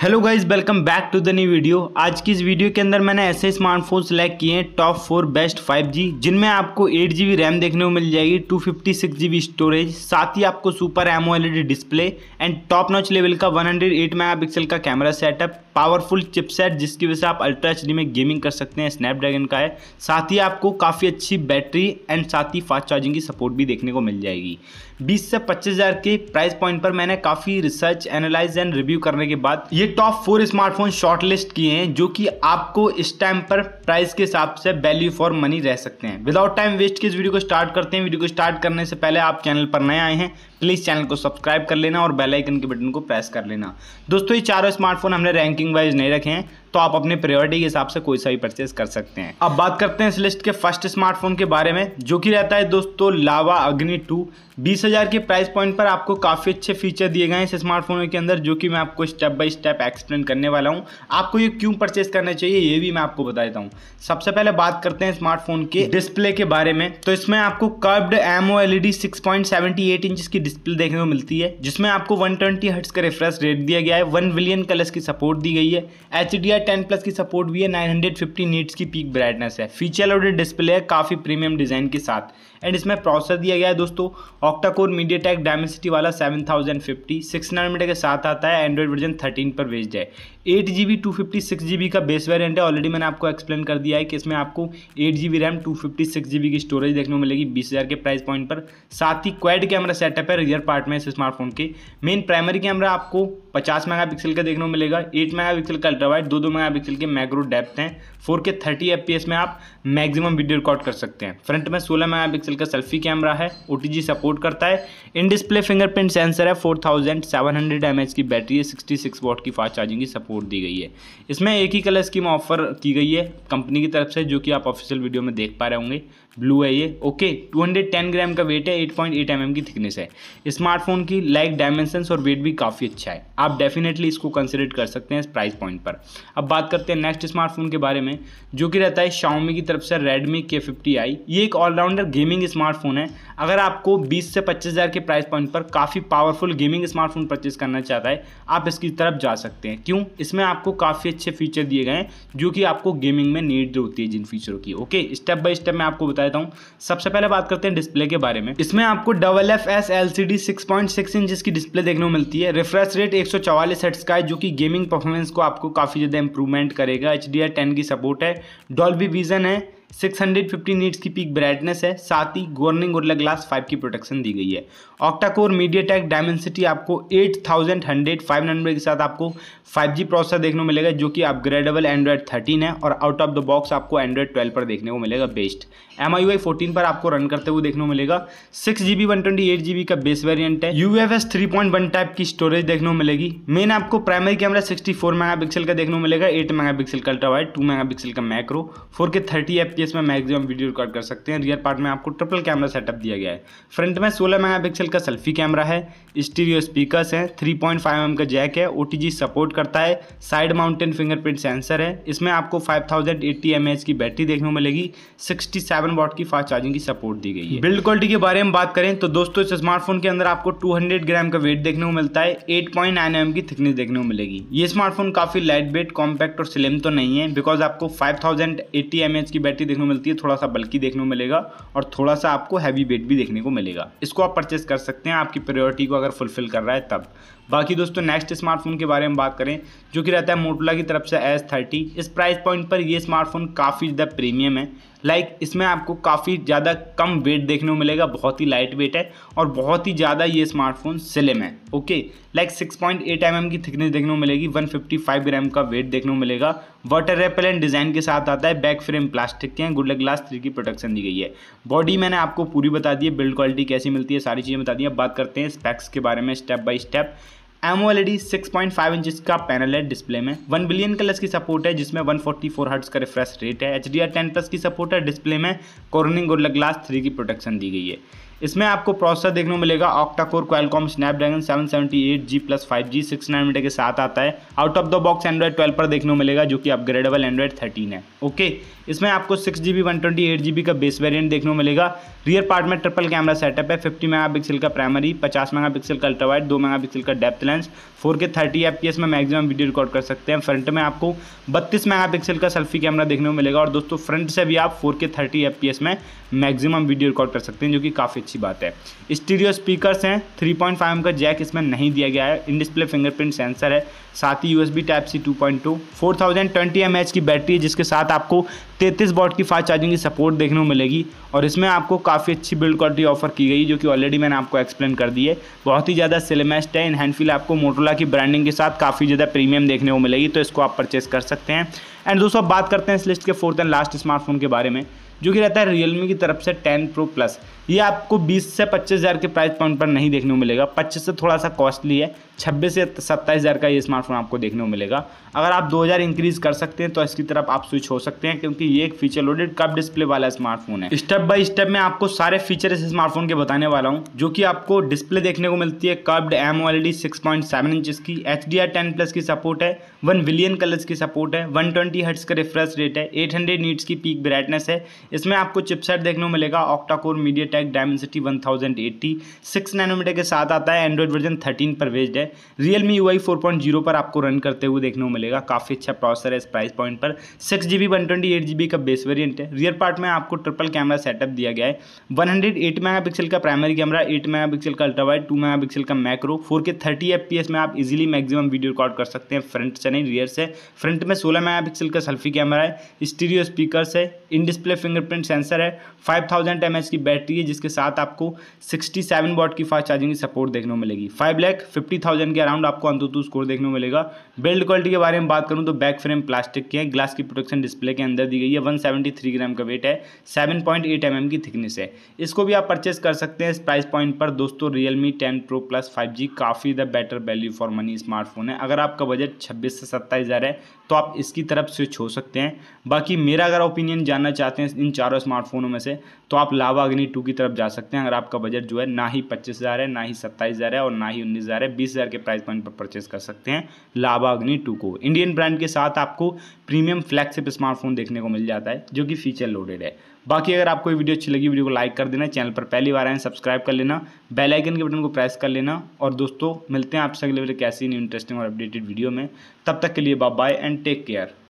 hello guys welcome back to the new video आज की इस वीडियो के अंदर मैंने ऐसे स्मार्टफोन सेलेक्ट किए हैं टॉप फोर बेस्ट 5G जिनमें आपको एट बी रैम देखने को मिल जाएगी टू 256GB स्टोरेज साथ ही आपको super AMOLED display and top notch level का 108 मेगापिक्सल का कैमरा सेटअप पावरफुल चिपसेट जिसकी वजह से आप अल्ट्रा एच में गेमिंग कर सकते हैं स्नैपड्रैगन का है साथ ही आपको काफ़ी अच्छी बैटरी एंड साथ ही फास्ट चार्जिंग की सपोर्ट भी देखने को मिल जाएगी बीस से पच्चीस के प्राइस पॉइंट पर मैंने काफ़ी रिसर्च एनालाइज एंड रिव्यू करने के बाद ये टॉप फोर स्मार्टफोन शॉर्टलिस्ट किए हैं जो कि आपको इस टाइम पर प्राइस के हिसाब से वैल्यू फॉर मनी रह सकते हैं विदाउट टाइम वेस्ट के इस वीडियो को स्टार्ट करते हैं वीडियो को स्टार्ट करने से पहले आप चैनल पर नए आए हैं प्लीज़ चैनल को सब्सक्राइब कर लेना और बेलाइकन के बटन को प्रेस कर लेना दोस्तों ये चारों स्मार्टफोन हमने रैंकिंग वाइज नहीं रखे हैं तो आप अपने प्रायोरिटी के हिसाब से कोई सा भी परचेज कर सकते हैं अब बात करते हैं इस लिस्ट के फर्स्ट स्मार्टफोन के बारे में जो कि रहता है दोस्तों लावा अग्नि टू बीस हज़ार के प्राइस पॉइंट पर आपको काफ़ी अच्छे फीचर दिए गए हैं इस स्मार्टफोन के अंदर जो कि मैं आपको स्टेप बाय स्टेप एक्सप्लेन करने वाला हूं आपको ये क्यों परचेज करना चाहिए ये भी मैं आपको बता देता हूं सबसे पहले बात करते हैं स्मार्टफोन के डिस्प्ले के बारे में तो इसमें आपको curved M O L inch की डिस्प्ले देखने को मिलती है जिसमें आपको वन ट्वेंटी का रिफ्रेश रेट दिया गया है वन बिलियन कलर्स की सपोर्ट दी गई है H D R ten plus की सपोर्ट भी है 950 नीट्स की पीक ब्राइटनेस है फीचर लोडेड डिस्प्ले है काफ़ी प्रीमियम डिज़ाइन के साथ एंड इसमें प्रोसेसर दिया गया है दोस्तों ऑक्टाकोर मीडिया टेक डायमेंसिटी वाला सेवन थाउजेंड फिफ्टी सिक्स के साथ आता है एंड्रॉइड वर्जन थर्टीन पर भेज जाए eight G B two fifty six G B का बेस वेरियंट है ऑलरेडी मैंने आपको एक्सप्लेन कर दिया है कि इसमें आपको eight G B RAM two fifty six G B की स्टोरेज देखने को मिलेगी बीस हज़ार के प्राइस पॉइंट पर साथ ही क्वेड कैमरा सेटअप है रियर पार्ट में इस स्मार्टफोन के मेन प्राइमरी कैमरा आपको पचास मेगा पिक्सल का देखने को मिलेगा एट मेगा पिक्सल का अल्ट्रावाइट दो दो मेगा पिक्सल के मैक्रो डेप्थ हैं four K thirty F P S में आप मैक्सिमम वीडियो रिकॉर्ड कर सकते हैं फ्रंट में सोलह मेगा पिक्सल का सेल्फी कैमरा है ओ टी जी सपोर्ट करता है इन डिस्प्ले फिंगरप्रिंट सेंसर है four thousand seven hundred M H की बैटरी है सिक्सटी सिक्स वॉट की फास्ट चार्जिंग की सपोर्ट छूट दी गई है इसमें एक ही कलर स्कीम ऑफर की गई है कंपनी की तरफ से जो कि आप ऑफिशियल वीडियो में देख पा रहे होंगे ब्लू है ये ओके 210 ग्राम का वेट है 8.8 पॉइंट mm की थिकनेस है स्मार्टफोन की लाइक डायमेंशंस और वेट भी काफ़ी अच्छा है आप डेफिनेटली इसको कंसिडर कर सकते हैं इस प्राइस पॉइंट पर अब बात करते हैं नेक्स्ट स्मार्टफोन के बारे में जो कि रहता है शाओमी की तरफ से रेडमी के फिफ्टी आई ये एक ऑलराउंडर गेमिंग स्मार्टफोन है अगर आपको बीस से पच्चीस हज़ार के प्राइस पॉइंट पर काफ़ी पावरफुल गेमिंग स्मार्टफोन परचेज करना चाहता है आप इसकी तरफ जा सकते हैं क्यों इसमें आपको काफ़ी अच्छे फीचर दिए गए हैं जो कि आपको गेमिंग में नीड होती है जिन फीचरों की ओके स्टेप बाय स्टेप मैं आपको बताया देता हूँ सबसे पहले बात करते हैं डिस्प्ले के बारे में इसमें आपको double F S L C D six point six inch की डिस्प्ले देखने को मिलती है रिफ्रेश रेट एक सौ चवालीस हट्स का है जो कि गेमिंग परफॉर्मेंस को आपको काफ़ी ज़्यादा इंप्रूवमेंट करेगा एच डी आर टेन की सपोर्ट है डॉल्बी विजन है सिक्स फिफ्टी नीट्स की पीक ब्राइटनेस है साथ ही गोर्निंग और ग्लास फाइव की प्रोटेक्शन दी गई है octa core MediaTek Dimensity आपको eight thousand hundred five hundred के साथ आपको फाइव जी प्रोसेसर देखने को मिलेगा जो कि अपग्रेडेबल एंड्रॉयड थर्टीन है और आउट ऑफ द बॉक्स आपको एंड्रॉयड ट्वेल्व पर देखने को मिलेगा based M I Y fourteen पर आपको रन करते हुए देखने को मिलेगा six G B one twenty eight G B का बेस वेरियंट है U F S three point one type की स्टोरेज देखने को मिलेगी मेन आपको primary camera sixty four mega pixel का देखने को मिलेगा एट मेगा पिक्सल का ultra wide to mega pixel का macro four K thirty F केस में मैक्सिमम वीडियो रिकॉर्ड कर सकते हैं रियर पार्ट में आपको ट्रिपल कैमरा सेटअप दिया गया है फ्रंट में सोलह मेगापिक्सल का सेल्फी कैमरा है स्टीरियो स्पीकर्स हैं थ्री पॉइंट फाइव का जैक है ओ सपोर्ट करता है साइड माउंटेन फिंगरप्रिंट सेंसर है इसमें आपको फाइव थाउजेंड की बैटरी देखने को मिलेगी सिक्सटी सेवन की फास्ट चार्जिंग की सपोर्ट दी गई है बिल्ड क्वालिटी के बारे में बात करें तो दोस्तों इस स्मार्टफोन के अंदर आपको टू ग्राम का वेट देखने को मिलता है एट पॉइंट नाइन की थिकनेस देखने को मिलेगी ये स्मार्टफोन काफी लाइट वेट कॉम्पैक्ट और स्लिम तो नहीं है बिकॉज आपको फाइव थाउजेंड की बैटरी देखने को मिलती है थोड़ा सा बल्कि देखने को मिलेगा और थोड़ा सा आपको हैवी वेट भी देखने को मिलेगा इसको आप परचेस कर सकते हैं आपकी प्रायोरिटी को अगर फुलफिल कर रहा है तब बाकी दोस्तों नेक्स्ट स्मार्टफोन के बारे में बात करें जो कि रहता है मोटोला की तरफ से एस थर्टी इस प्राइस पॉइंट पर ये स्मार्टफोन काफ़ी ज़्यादा प्रीमियम है लाइक like, इसमें आपको काफ़ी ज़्यादा कम वेट देखने को मिलेगा बहुत ही लाइट वेट है और बहुत ही ज़्यादा ये स्मार्टफोन स्लिम है okay like six point mm की थिकनेस देखने को मिलेगी 155 ग्राम का वेट देखने को मिलेगा वाटर रेपेलेंट डिज़ाइन के साथ आता है बैक फ्रेम प्लास्टिक के हैं गुडल ग्लास थ्री की प्रोटेक्शन दी गई है बॉडी मैंने आपको पूरी बता दी है बिल्ड क्वालिटी कैसी मिलती है सारी चीज़ें बता दी अब बात करते हैं स्पैक्स के बारे में step by step AMOLED 6.5 inch का पैनल है डिस्प्ले में वन बिलियन कलर्स की सपोर्ट है जिसमें वन फोर्टी का रिफ्रेश रेट है एच डी प्लस की सपोर्ट है डिस्प्ले में कॉर्निंग गोरला ग्लास थ्री की प्रोटेक्शन दी गई है इसमें आपको प्रोसेसर देखने को मिलेगा octa core Qualcomm Snapdragon eight G plus five G six nine के साथ आता है out of the box Android twelve पर देखने को मिलेगा जो कि अपग्रेडेबल एंड्रॉइड थर्टीन है ओके इसमें आपको six G B one twenty eight G B का बेस वेरियंट देखने को मिलेगा रियर पार्ट में ट्रिपल कैमरा सेटअप है फिफ्टी मेगा पिक्सल का प्राइमरी पचास मेगा पिक्सल का अल्ट्रावाइट दो मेगा पिक्सल का depth lens four K thirty F P S में मैक्सिमम वीडियो रिकॉर्ड कर सकते हैं फ्रंट में आपको बत्तीस मेगा पिक्सल का सेल्फी कैमरा देखने को मिलेगा और दोस्तों फ्रंट से भी आप four K thirty F P S में मैक्सिमम वीडियो रिकॉर्ड कर सकते हैं जो कि काफ़ी अच्छी बात है स्टीरियो स्पीकर्स हैं 3.5 पॉइंट का जैक इसमें नहीं दिया गया है इन डिस्प्ले फिंगरप्रिंट सेंसर है साथ ही यूएसबी टाइप सी 2.2 4020 एच की बैटरी है जिसके साथ आपको 33 वॉट की फास्ट चार्जिंग की सपोर्ट देखने को मिलेगी और इसमें आपको काफ़ी अच्छी बिल्ड क्वालिटी ऑफर की गई जो कि ऑलरेडी मैंने आपको एक्सप्लेन कर दी है बहुत ही ज़्यादा सिलेमेस्ट है इन हैंडफील आपको मोटोला की ब्रांडिंग के साथ काफ़ी ज़्यादा प्रीमियम देखने को मिलेगी तो इसको आप परचेस कर सकते हैं एंड दोस्तों बात करते हैं इस लिस्ट के फोर्थ एंड लास्ट स्मार्टफोन के बारे में जो कि रहता है रियलमी की तरफ से टेन प्रो प्लस ये आपको 20 से पच्चीस हज़ार के प्राइस पॉइंट पर नहीं देखने को मिलेगा पच्चीस से थोड़ा सा कॉस्टली है छब्बीस से 27000 हज़ार का ये स्मार्टफोन आपको देखने को मिलेगा अगर आप 2000 इंक्रीज़ कर सकते हैं तो इसकी तरफ आप स्विच हो सकते हैं क्योंकि ये एक फीचर लोडेड कप डिस्प्ले वाला स्मार्टफोन है स्टेप बाय स्टेप मैं आपको सारे फीचर इस स्मार्टफोन के बताने वाला हूँ जो कि आपको डिस्प्ले देखने को मिलती है curved M O L D six point seven inch की H D R ten plus की सपोर्ट है वन विलियन कलर्स की सपोर्ट है वन ट्वेंटी हर्ट्स का रिफ्रेश रेट है एट हंड्रेड नीट्स की पीक ब्राइटनेस है इसमें आपको चिपसेट देखने को मिलेगा octa core MediaTek Dimensity 1080 6 nanometre के साथ आता है एंड्रॉइड वर्जन 13 पर वेस्ड है रियल मी यू आई पर आपको रन करते हुए देखने को मिलेगा काफ़ी अच्छा प्रोसेसर है इस प्राइस पॉइंट पर six G B one twenty eight G B का बेस वेरियंट है रियर पार्ट में आपको ट्रिपल कैमरा सेटअप दिया गया है one hundred eight mega pixel का primary camera eight mega pixel का अल्ट्रावाइड टू मेगा पिक्सल का macro four K thirty F P S में आप इजिली मैक्सिमम वीडियो रिकॉर्ड कर सकते हैं फ्रंट से नहीं रियर से फ्रंट में सोलह मेगा पिक्सल का सेल्फी कैमरा है स्टीरियो स्पीकर है इन डिस्प्ले फिंगरप्रिंट सेंसर है फाइव थाउजेंड एम एच की बैटरी है मिलेगी जिसके साथ आपको 67 सेवन वॉट की फास्ट चार्जिंग की सपोर्ट देखने को मिलेगी फाइव लैख फिफ्टी थाउजेंड के अराउंड आपको अंतुतु स्कोर देखने को मिलेगा बिल्ड क्वालिटी के बारे में बात करूँ तो बैक फ्रेम प्लास्टिक के हैं ग्लास की प्रोटेक्शन डिस्प्ले के अंदर दी गई है वन ग्राम का वेट है सेवन पॉइंट mm की थिकनेस है इसको भी आप परचेस कर सकते हैं इस प्राइस पॉइंट पर दोस्तों Realme ten pro plus five काफ़ी the better value for money smartphone है अगर आपका बजट छब्बीस से सत्ताईस है तो आप इसकी तरफ स्विच हो सकते हैं बाकी मेरा अगर ओपिनियन जानना चाहते हैं इन चारों स्मार्टफोनों में से तो आप लावा अग्नि टू की की तरफ जा सकते हैं अगर आपका बजट जो है ना ही पच्चीस हज़ार है ना ही सत्ताईस हज़ार है और ना ही उन्नीस हज़ार है बीस हज़ार के प्राइस पॉइंट पर परचेस कर सकते हैं लाभा अग्नि टू को इंडियन ब्रांड के साथ आपको प्रीमियम फ्लैगशिप स्मार्टफोन देखने को मिल जाता है जो कि फीचर लोडेड है बाकी अगर आपको ये वीडियो अच्छी लगी वीडियो को लाइक कर देना चैनल पर पहली बार आए सब्सक्राइब कर लेना बेल आइकन के बटन को प्रेस कर लेना और दोस्तों मिलते हैं आपसे अगले वीडियो कैसी न्यू इंटरेस्टिंग और अपडेटेड वीडियो में तब तक के लिए bye bye and take care